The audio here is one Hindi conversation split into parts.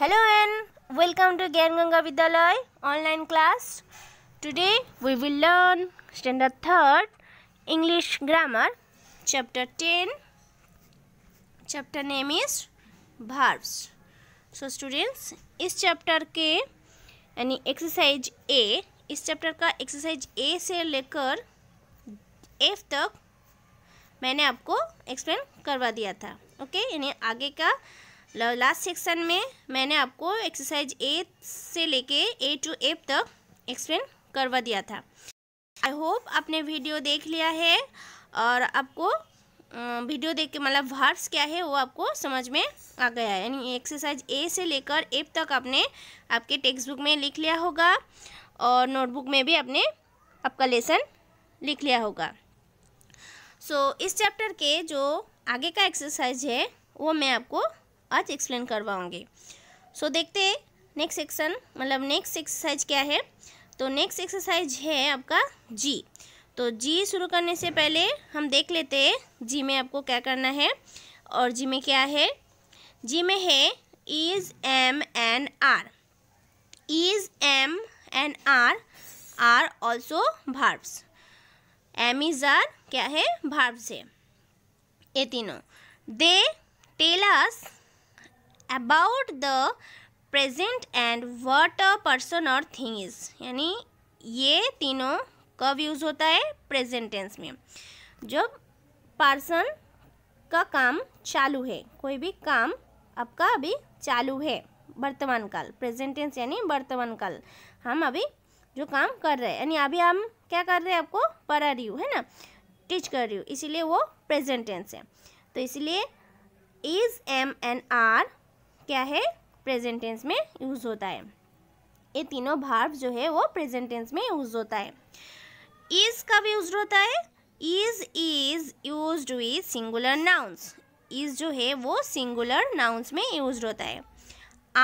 Hello and welcome to Gyan Ganga Vidyalay online class. Today we will learn standard 3rd English grammar chapter 10. Chapter name is verbs. So students इस chapter के यानी exercise A इस chapter का exercise A से लेकर F तक मैंने आपको एक्सप्लेन करवा दिया था ओके यानी आगे का लास्ट सेक्शन में मैंने आपको एक्सरसाइज ए से लेके ए टू एफ तक एक्सप्लेन करवा दिया था आई होप आपने वीडियो देख लिया है और आपको वीडियो देख के मतलब वर्ब्स क्या है वो आपको समझ में आ गया है यानी एक्सरसाइज ए से लेकर एफ तक आपने आपके टेक्स्ट बुक में लिख लिया होगा और नोटबुक में भी आपने आपका लेसन लिख लिया होगा सो so, इस चैप्टर के जो आगे का एक्सरसाइज है वो मैं आपको आज एक्सप्लेन करवाऊँगी सो so, देखते हैं नेक्स्ट सेक्शन मतलब नेक्स्ट एक्सरसाइज क्या है तो नेक्स्ट एक्सरसाइज है आपका जी तो जी शुरू करने से पहले हम देख लेते हैं जी में आपको क्या करना है और जी में क्या है जी में है is M N R is M N R R also verbs M is R क्या है भार्ब्स है ये तीनों they tells about the present and what a person और थिंग इज यानी ये तीनों कब यूज़ होता है प्रेजेंट टेंस में जब पर्सन का काम चालू है कोई भी काम आपका अभी चालू है वर्तमान काल प्रेजेंट टेंस यानी वर्तमान काल हम अभी जो काम कर रहे हैं यानी अभी हम क्या कर रहे हैं आपको पढ़ा रही हूँ है ना टीच कर रही हूँ इसीलिए वो प्रेजेंट टेंस है तो इसलिए इज़ एम एन आर क्या है प्रेजेंट टेंस में यूज़ होता है ये तीनों भार्व जो है वो प्रेजेंट टेंस में यूज़ होता है इज़ कब यूज होता है is is use with singular nouns is जो है वो सिंगुलर नाउंस में यूज होता है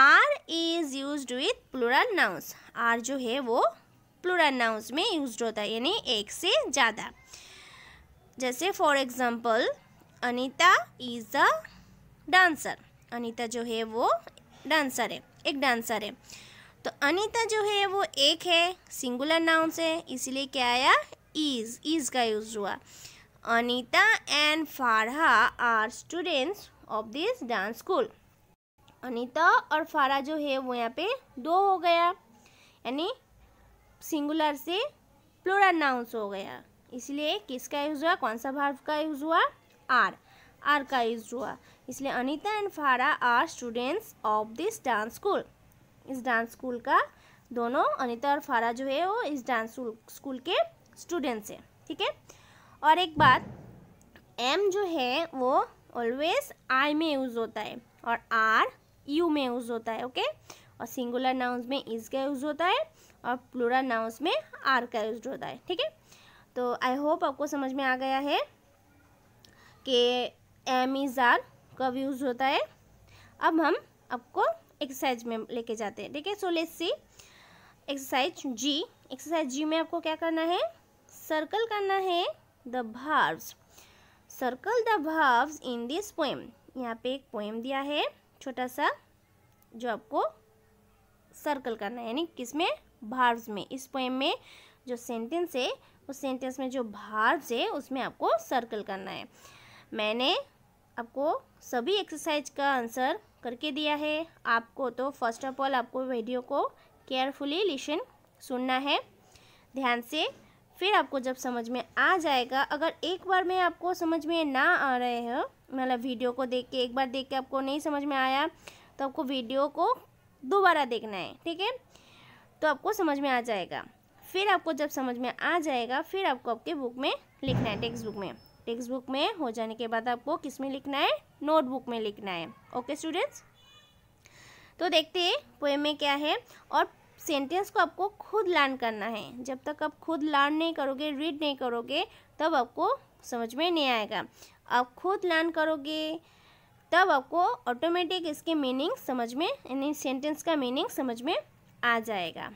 are is use with plural nouns are जो है वो प्लूरल नाउंस में यूज होता है यानी एक से ज़्यादा जैसे for example Anita is a dancer Anita जो है वो डांसर है एक डांसर है तो अनीता जो है वो एक है सिंगुलर नाउन से इसीलिए क्या आया इज इज का यूज हुआ Anita and Farah are students of this dance school Anita और फारा जो है वो यहाँ पे दो हो गया यानी सिंगुलर से प्लूरल नाउन्स हो गया इसलिए किसका यूज़ हुआ कौन सा भार्व का यूज़ हुआ आर आर्काइज हुआ इसलिए Anita and Farah are students of this dance school इस डांस स्कूल का दोनों अनीता और फारा जो है वो इस डांस स्कूल के स्टूडेंट्स हैं ठीक है और एक बात एम जो है वो ऑलवेज आई में यूज़ होता है और आर यू में यूज़ होता है ओके और सिंगुलर नाउंस में इज का यूज़ होता है और प्लूरल नाउंस में आर का यूज होता है ठीक है तो आई होप आपको समझ में आ गया है कि इज आर कब यूज होता है अब हम आपको एक्सरसाइज में लेके जाते हैं ठीक है so let's see exercise G exercise G में आपको क्या करना है सर्कल करना है the verbs circle the verbs in this poem यहाँ पे एक पोएम दिया है छोटा सा जो आपको सर्कल करना है यानी किस में भार्व्स में इस पोएम में जो सेंटेंस है उस सेंटेंस में जो भार्व्स है उसमें आपको सर्कल करना है मैंने आपको सभी एक्सरसाइज का आंसर करके दिया है आपको तो फर्स्ट ऑफ ऑल आपको वीडियो को केयरफुली लिशन सुनना है ध्यान से फिर आपको जब समझ में आ जाएगा अगर एक बार में आपको समझ में ना आ रहे हो मतलब वीडियो को देख के एक बार देख के आपको नहीं समझ में आया तो आपको वीडियो को दोबारा देखना है ठीक है तो आपको समझ में आ जाएगा फिर आपको जब समझ में आ जाएगा फिर आपको आपके बुक में लिखना है टेक्स्ट बुक में टेक्स्ट बुक में हो जाने के बाद आपको किस में लिखना है नोटबुक में लिखना है ओके स्टूडेंट्स तो देखते हैं पोएम में क्या है और सेंटेंस को आपको खुद लर्न करना है जब तक आप खुद लर्न नहीं करोगे रीड नहीं करोगे तब आपको समझ में नहीं आएगा आप खुद लर्न करोगे तब आपको ऑटोमेटिक इसके मीनिंग समझ में यानी सेंटेंस का मीनिंग समझ में आ जाएगा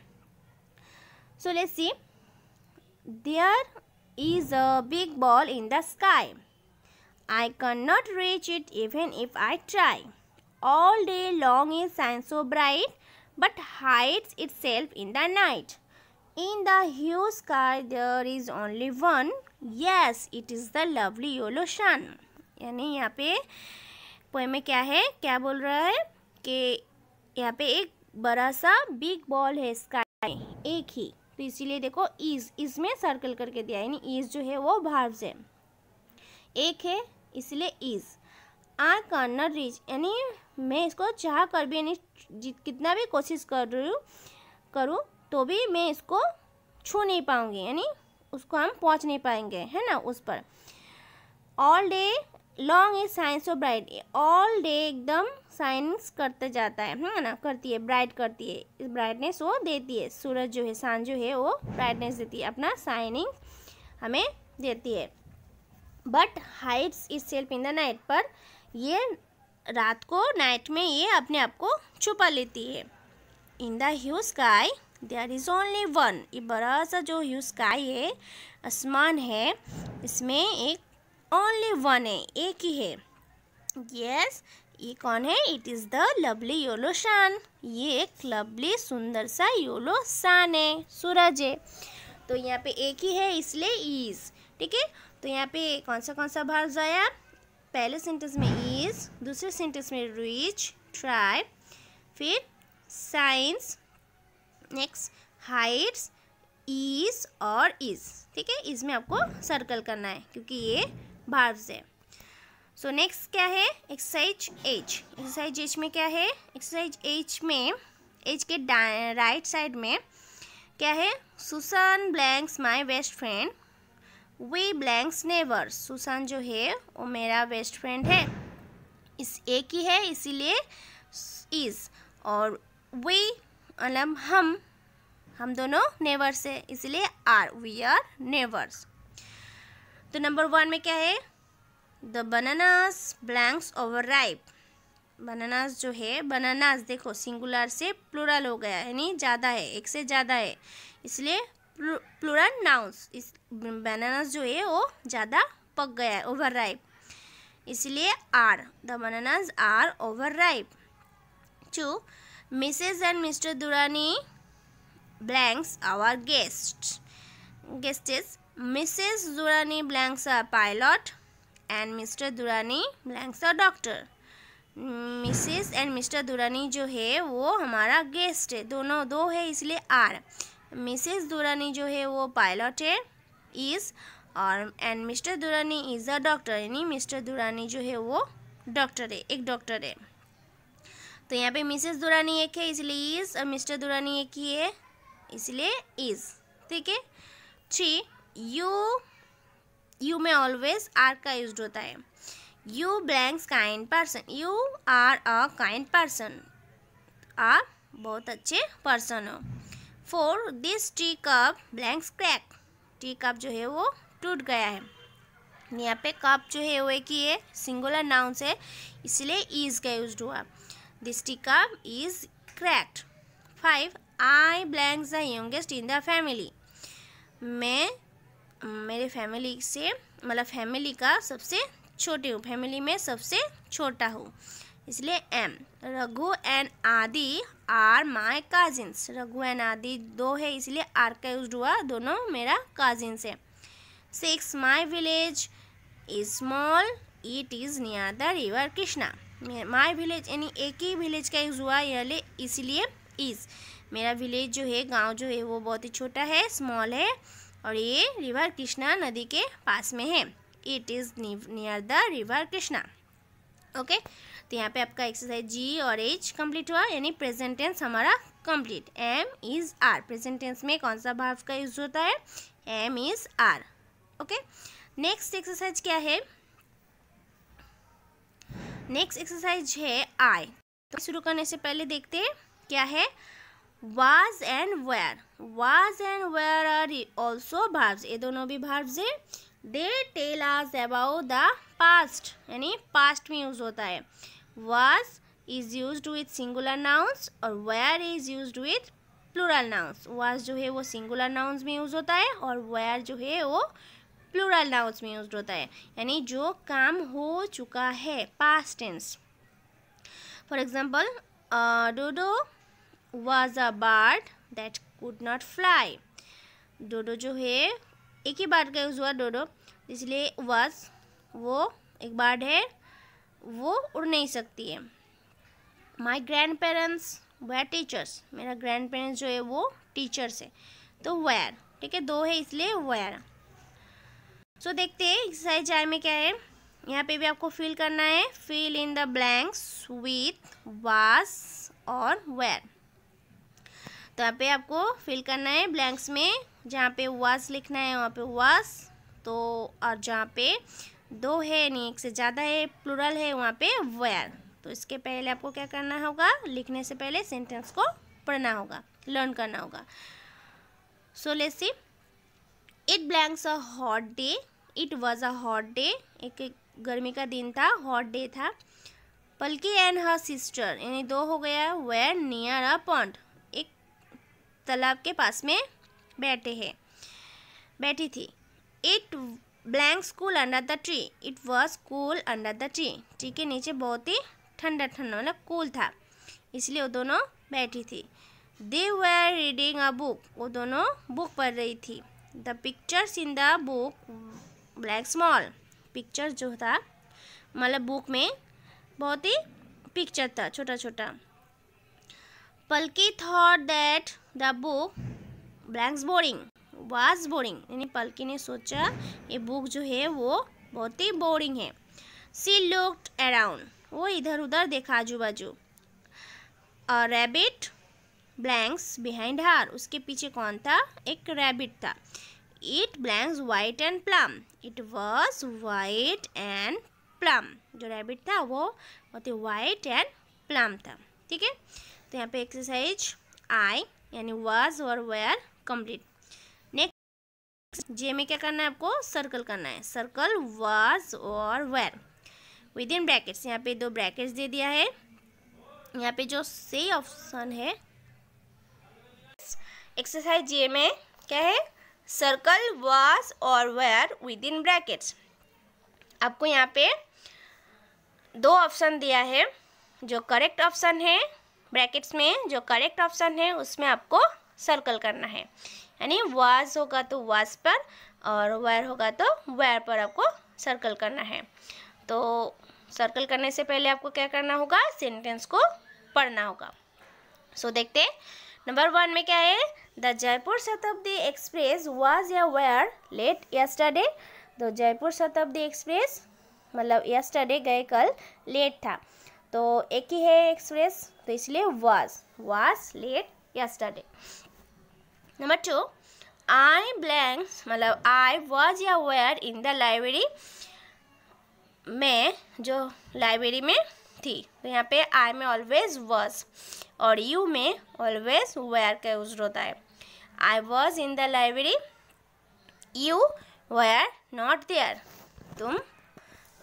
so let's see there is a big ball in the sky. I cannot reach it even if I try. All day long it shines so bright but hides itself in the night. In the huge sky there is only one. Yes, it is the lovely yellow sun. यानी यहाँ पे पोए में क्या है क्या बोल रहा है कि यहाँ पे एक बड़ा सा बिग बॉल है स्काई ek hi तो इसीलिए देखो ईज इसमें सर्कल करके दिया यानी ईज जो है वो भाव है एक है इसलिए ईज आई कान रीच यानी मैं इसको चाह कर भी यानी कितना भी कोशिश कर रही हूँ करूँ तो भी मैं इसको छू नहीं पाऊँगी यानी उसको हम पहुँच नहीं पाएंगे है ना उस पर all day long is shines of bright all day एकदम साइंस करते जाता है है ना करती है ब्राइट करती है ब्राइटनेस वो देती है सूरज जो है सांझ जो है वो ब्राइटनेस देती है अपना साइनिंग हमें देती है but hides itself in the night पर ये रात को नाइट में ये अपने आप को छुपा लेती है in the sky there is only one ये बड़ा सा जो ह्यू स्काई है आसमान है इसमें एक ओनली वन है एक ही है येस ये कौन है it is the lovely yellow sun ये एक लवली सुंदर सा योलो शान है सूरज है तो यहाँ पे एक ही है इसलिए ईज ठीक है तो यहाँ पे कौन सा कौन सा भार्व आया पहले सेंटेंस में ईज दूसरे सेंटेंस में रिच ट्राई फिर साइंस नेक्स्ट हाइट्स ईज और इज ठीक है इसमें आपको सर्कल करना है क्योंकि ये भार्व है सो so, नेक्स्ट क्या है एक्सरसाइज एच एक्सरसाइज एच में क्या है एक्सरसाइज एच में एच के राइट साइड में क्या है Susan blanks my best friend we blanks never Susan जो है वो मेरा बेस्ट फ्रेंड है इस ए की है इसीलिए इज़ और वी मतलब हम हम दोनों नेवर्स है इसलिए आर वी आर नेवर्स तो नंबर वन में क्या है the bananas blanks over ripe bananas जो है बनानास देखो सिंगुलर से प्लूरल हो गया यानी ज़्यादा है एक से ज़्यादा है इसलिए प्लूरल नाउस इस बनानास जो है वो ज़्यादा पक गया है ओवर राइप इसलिए are the bananas are over ripe two Mrs and Mr Durani blanks our guest guests Mrs Durani blanks are pilot and Mr Durani blanks a doctor Mrs and Mr Durani जो है वो हमारा गेस्ट है दोनों दो है इसलिए आर मिसेस दुरानी जो है वो पायलट है इज़ और and Mr Durani is a doctor यानी मिस्टर दुरानी जो है वो डॉक्टर है एक डॉक्टर है तो यहाँ पे मिसेस दुरानी एक है इसलिए इज़ और मिस्टर दुरानी एक ही है इसलिए इज़ ठीक है थ्री यू यू में ऑलवेज आर का यूज होता है you blanks kind person you are a kind person आप बहुत अच्छे पर्सन हो four this tea cup blanks crack tea cup जो है वो टूट गया है यहाँ पे कप जो है वो ही ये सिंगुलर नाउन से इसलिए ईज का यूज हुआ this tea cup is cracked five I blanks the youngest in the family मैं मेरे फैमिली से मतलब फैमिली का सबसे छोटी हूँ फैमिली में सबसे छोटा हूँ इसलिए am Raghu and Adi are my cousins Raghu and Adi दो है इसलिए आर का यूज हुआ दोनों मेरा काजिन्स है six my village is small it is near the river Krishna my village यानी एक ही विलेज का यूज हुआ यह इसलिए इज़ मेरा विलेज जो है गांव जो है वो बहुत ही छोटा है स्मॉल है और ये रिवर कृष्णा नदी के पास में है it is near the river Krishna okay तो यहाँ पे आपका एक्सरसाइज जी और एच कंप्लीट हुआ यानी प्रेजेंट टेंस हमारा complete am is are present tense में कौन सा भाव का यूज होता है am is are okay next exercise क्या है नेक्स्ट एक्सरसाइज है आई तो शुरू करने से पहले देखते हैं क्या है was and were was and were are also verbs ये दोनों भी भार्ब्स है they tell us about the past यानी पास्ट में यूज होता है was is use with singular nouns और were is use with plural nouns was जो है वो सिंगुलर नाउन्स में यूज होता है और वेयर जो है वो प्लूरल नाउन्स में यूज होता है यानी जो काम हो चुका है past tense for example dodo was a bird that could not fly dodo जो है एक ही बार्ड का यूज़ हुआ डोडो इसलिए वज वो एक बार्ड है वो उड़ नहीं सकती है my grandparents were teachers मेरा ग्रैंड पेरेंट्स जो है वो टीचर्स है तो वेयर ठीक है दो है इसलिए वेयर सो so, देखते हैं एक्सरसाइज आई में क्या है यहाँ पे भी आपको फिल करना है fill in the blanks with was और वेयर तो यहाँ पे आपको फिल करना है ब्लैंक्स में जहाँ पे वास लिखना है वहाँ पे वास तो और जहाँ पे दो है यानी एक से ज़्यादा है प्लूरल है वहाँ पे वेयर तो इसके पहले आपको क्या करना होगा लिखने से पहले सेंटेंस को पढ़ना होगा लर्न करना होगा सो ले see it blanks a hot day it was a hot day एक गर्मी का दिन था हॉट डे था पल्की एंड हर सिस्टर यानी दो हो गया वेयर नियर अ पॉन्ट तालाब के पास में बैठे हैं बैठी थी it blank school under the tree it was cool under the tree tree के नीचे बहुत ही ठंडा ठंडा मतलब कूल था इसलिए वो दोनों बैठी थी they were reading a book वो दोनों बुक पढ़ रही थी the pictures in the book blank small picture जो था मतलब बुक में बहुत ही पिक्चर था छोटा छोटा Palki thought that the book blanks boring was boring यानी पलकी ने सोचा ये बुक जो है वो बहुत ही बोरिंग है सी लुकड अराउंड वो इधर उधर देखा आजू बाजू रैबिट ब्लैंक्स बिहाइंड हार उसके पीछे कौन था एक रैबिट था it blanks white and plump it was white and plump जो रैबिट था वो बहुत ही वाइट एंड प्लम था ठीक है तो यहाँ पे एक्सरसाइज आई यानी वाज और वेयर कंप्लीट नेक्स्ट जे में क्या करना है आपको सर्कल करना है सर्कल वाज और वेयर विद इन ब्रैकेट्स यहाँ पे दो ब्रैकेट्स दे दिया है यहाँ पे जो से ऑप्शन है एक्सरसाइज जे में क्या है सर्कल वाज और वेयर विद इन ब्रैकेट्स आपको यहाँ पे दो ऑप्शन दिया है जो करेक्ट ऑप्शन है ब्रैकेट्स में जो करेक्ट ऑप्शन है उसमें आपको सर्कल करना है यानी वाज होगा तो वाज पर और वायर होगा तो वायर पर आपको सर्कल करना है तो सर्कल करने से पहले आपको क्या करना होगा सेंटेंस को पढ़ना होगा सो so, देखते नंबर वन में क्या है the Jaipur Shatabdi express was या वेयर लेट यस्टरडे तो जयपुर शताब्दी एक्सप्रेस मतलब यस्टरडे गए कल लेट था तो एक ही है एक्सप्रेस तो इसलिए was was late yesterday number two I blank मतलब आई वॉज या वेयर इन द लाइब्रेरी में जो लाइब्रेरी में थी तो यहाँ पे आई में ऑलवेज वाज और यू में ऑलवेज वेयर का यूज होता है I was in the library you were not there तुम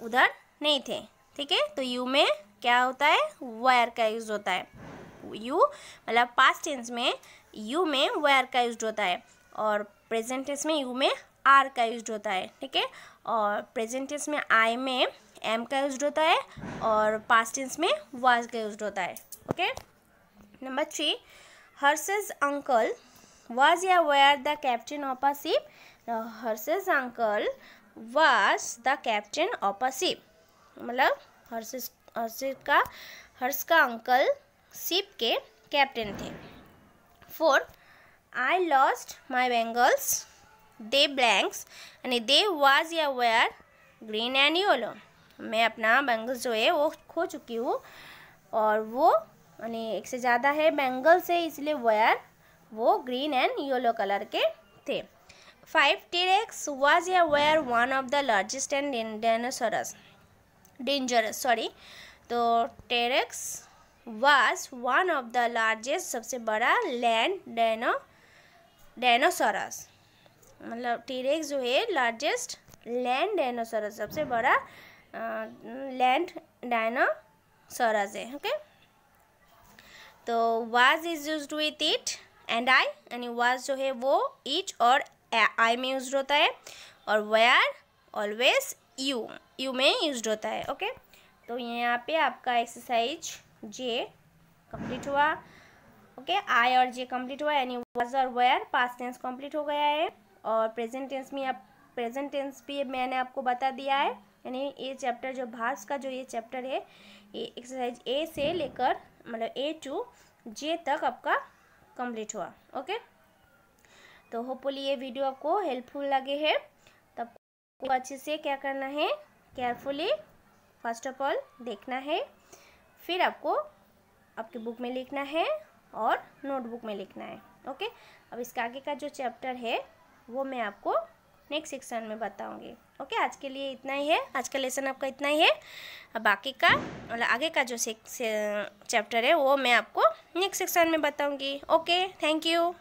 उधर नहीं थे ठीक है तो यू में क्या होता है वायर का यूज़ होता है यू मतलब पास्ट टेंस में यू में वायर का यूज होता है और प्रेजेंट टेंस में यू में आर का यूज होता है ठीक है और प्रेजेंट टेंस में आई में एम का यूज होता है और पास्ट टेंस में वाज का यूज होता है okay number three Harsh's uncle was या were the captain of a ship now uncle was the captain of a a मतलब हर्ष हर्ष का हर्ष का अंकल शिप के कैप्टन थे fourth I lost my bangles they blanks यानी दे वाज या वेयर ग्रीन एंड योलो मैं अपना बैंगल्स जो है वो खो चुकी हूँ और वो यानी एक से ज़्यादा है बेंगल्स है इसलिए वेयर वो ग्रीन एंड योलो कलर के थे फाइव टीरेक्स वाज या were one of the largest and dinosaurs dangerous sorry तो T rex was one of the largest सबसे बड़ा लैंड डैनो डायनोसोरस मतलब टेरेक्स जो है लार्जेस्ट लैंड डायनोसोरस सबसे बड़ा लैंड डायनोसोरस है ओके तो was is use with it and I यानी वाज जो है वो इच और आई में यूज होता है और वेयर ऑलवेज यू यू में यूज होता है ओके तो यहाँ पे आपका एक्सरसाइज जे कंप्लीट हुआ ओके आई और जे कंप्लीट हुआ यानी वाज और वेयर पास्ट टेंस कंप्लीट हो गया है और प्रेजेंट टेंस में आप प्रेजेंट टेंस भी मैंने आपको बता दिया है यानी ये चैप्टर जो भाष का जो ये चैप्टर है ये एक्सरसाइज ए से लेकर मतलब ए टू जे तक आपका कंप्लीट हुआ ओके तो होपफुली ये वीडियो आपको हेल्पफुल लगे है को अच्छे से क्या करना है केयरफुली फर्स्ट ऑफ ऑल देखना है फिर आपको आपके बुक में लिखना है और नोटबुक में लिखना है ओके अब इसका आगे का जो चैप्टर है वो मैं आपको नेक्स्ट सेक्शन में बताऊंगी ओके आज के लिए इतना ही है आज का लेसन आपका इतना ही है अब बाकी का मतलब आगे का जो चैप्टर है वो मैं आपको नेक्स्ट सेक्शन में बताऊंगी ओके थैंक यू